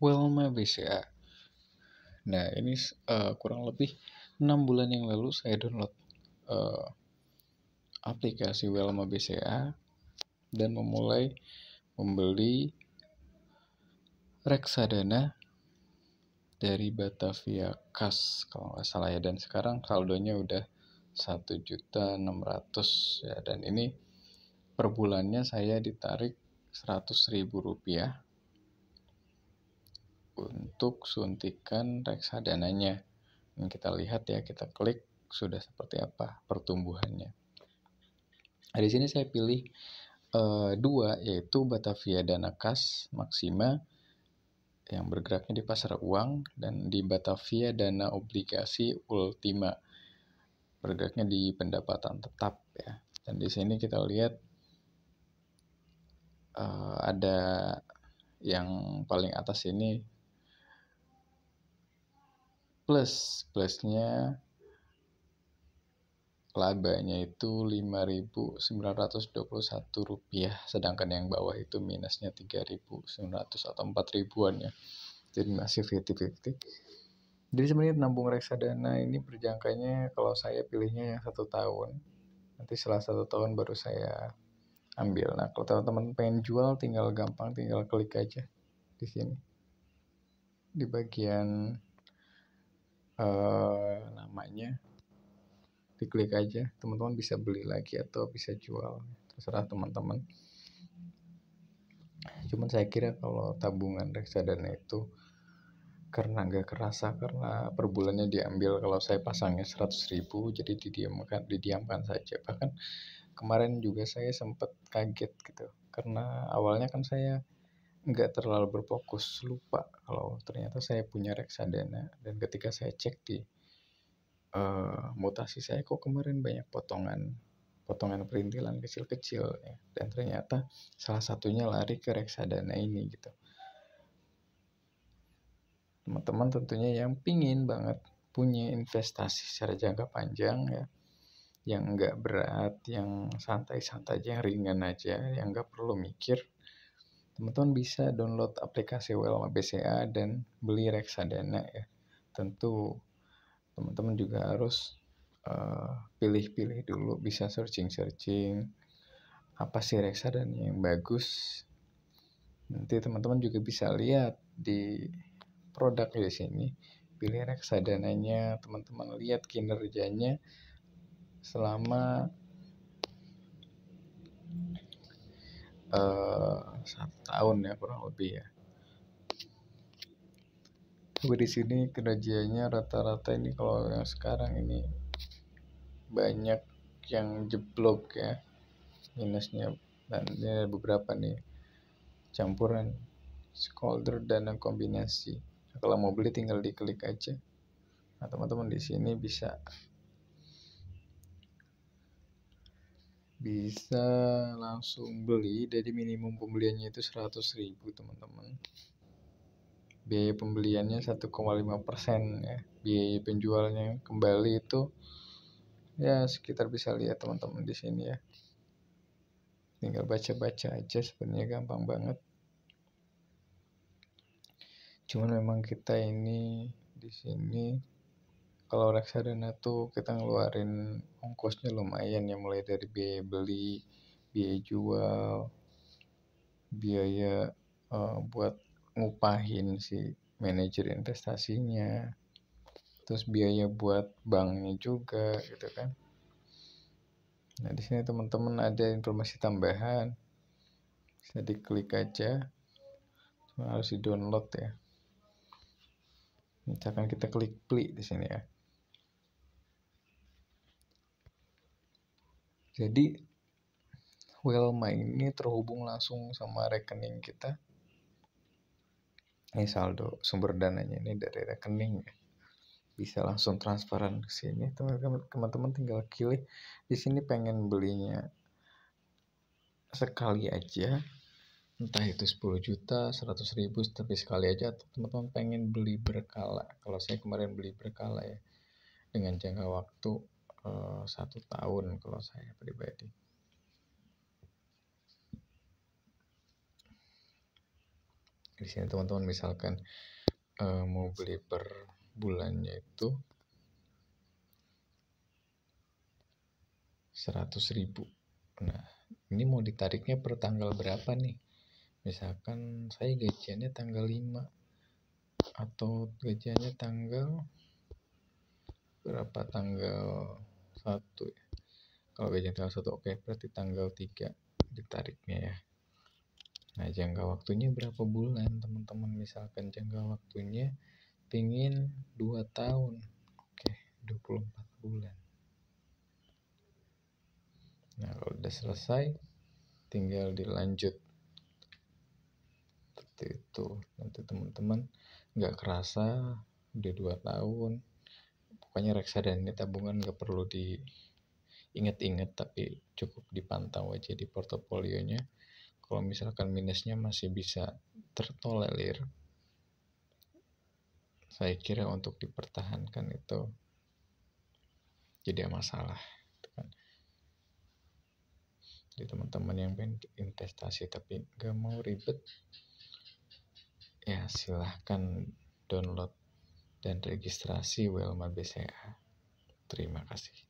Wilma ya. BCA. Nah, ini uh, kurang lebih 6 bulan yang lalu saya download uh, aplikasi Wilma ya, BCA dan memulai membeli reksadana dari Batavia Kas kalau nggak salah ya dan sekarang saldonya udah 1.600 ya dan ini per bulannya saya ditarik 100.000 rupiah untuk suntikan reksadananya. Dan kita lihat ya, kita klik sudah seperti apa pertumbuhannya. Nah, di sini saya pilih uh, dua yaitu Batavia Dana Kas Maxima yang bergeraknya di pasar uang dan di Batavia Dana Obligasi Ultima bergeraknya di pendapatan tetap ya. Dan di sini kita lihat uh, ada yang paling atas ini plus plusnya labanya itu 5.921 rupiah sedangkan yang bawah itu minusnya 3.900 atau 4.000an ya jadi masih 50-50 jadi sebenarnya nabung reksadana ini berjangkanya kalau saya pilihnya yang satu tahun nanti setelah satu tahun baru saya ambil nah kalau teman-teman pengen jual tinggal gampang tinggal klik aja di sini di bagian Eh, namanya diklik aja teman-teman bisa beli lagi atau bisa jual terserah teman-teman cuman saya kira kalau tabungan reksadana itu karena nggak kerasa karena perbulannya diambil kalau saya pasangnya 100 ribu jadi didiamkan didiamkan saja bahkan kemarin juga saya sempat kaget gitu karena awalnya kan saya nggak terlalu berfokus lupa kalau ternyata saya punya reksadana dan ketika saya cek di uh, mutasi saya kok kemarin banyak potongan potongan perintilan kecil-kecil ya dan ternyata salah satunya lari ke reksadana ini gitu teman-teman tentunya yang pingin banget punya investasi secara jangka panjang ya yang nggak berat yang santai-santai aja yang ringan aja yang nggak perlu mikir teman-teman bisa download aplikasi Welma BCA dan beli reksadana ya. Tentu teman-teman juga harus eh, pilih-pilih uh, dulu, bisa searching-searching apa sih reksadana yang bagus. Nanti teman-teman juga bisa lihat di produk di sini, pilih reksadananya, teman-teman lihat kinerjanya selama eh satu tahun ya kurang lebih ya tapi di sini kerjanya rata-rata ini kalau yang sekarang ini banyak yang jeblok ya minusnya dan ini ada beberapa nih campuran scolder dan kombinasi kalau mau beli tinggal diklik aja nah teman-teman di sini bisa bisa langsung beli jadi minimum pembeliannya itu 100.000 teman-teman biaya pembeliannya 1,5% ya biaya penjualnya kembali itu ya sekitar bisa lihat teman-teman di sini ya tinggal baca-baca aja sebenarnya gampang banget cuman memang kita ini di sini kalau reksadana tuh kita ngeluarin ongkosnya lumayan ya mulai dari biaya beli, biaya jual, biaya uh, buat ngupahin si manajer investasinya, terus biaya buat banknya juga gitu kan. Nah di sini teman-teman ada informasi tambahan, bisa diklik aja, cuma harus di download ya. Misalkan kita klik play di sini ya. Jadi Wilma ini terhubung langsung sama rekening kita. Ini saldo sumber dananya ini dari rekening ya. Bisa langsung transferan ke sini. Teman-teman tinggal pilih di sini pengen belinya sekali aja entah itu 10 juta, 100 ribu, tapi sekali aja teman-teman pengen beli berkala. Kalau saya kemarin beli berkala ya, dengan jangka waktu Eh, satu tahun kalau saya pribadi di sini teman-teman misalkan uh, mau beli per bulannya itu 100.000 nah ini mau ditariknya per tanggal berapa nih misalkan saya gajiannya tanggal 5 atau gajiannya tanggal berapa tanggal 1 ya. Kalau gajian tanggal 1 oke, okay. berarti tanggal 3 ditariknya ya. Nah, jangka waktunya berapa bulan, teman-teman? Misalkan jangka waktunya pingin 2 tahun. Oke, okay, 24 bulan. Nah, kalau udah selesai, tinggal dilanjut. Seperti itu. Nanti teman-teman nggak kerasa udah 2 tahun, pokoknya reksadana tabungan nggak perlu diingat inget tapi cukup dipantau aja di portofolionya kalau misalkan minusnya masih bisa tertolerir saya kira untuk dipertahankan itu jadi masalah gitu kan. jadi teman-teman yang pengen investasi tapi gak mau ribet ya silahkan download dan registrasi Welma BCA. Terima kasih.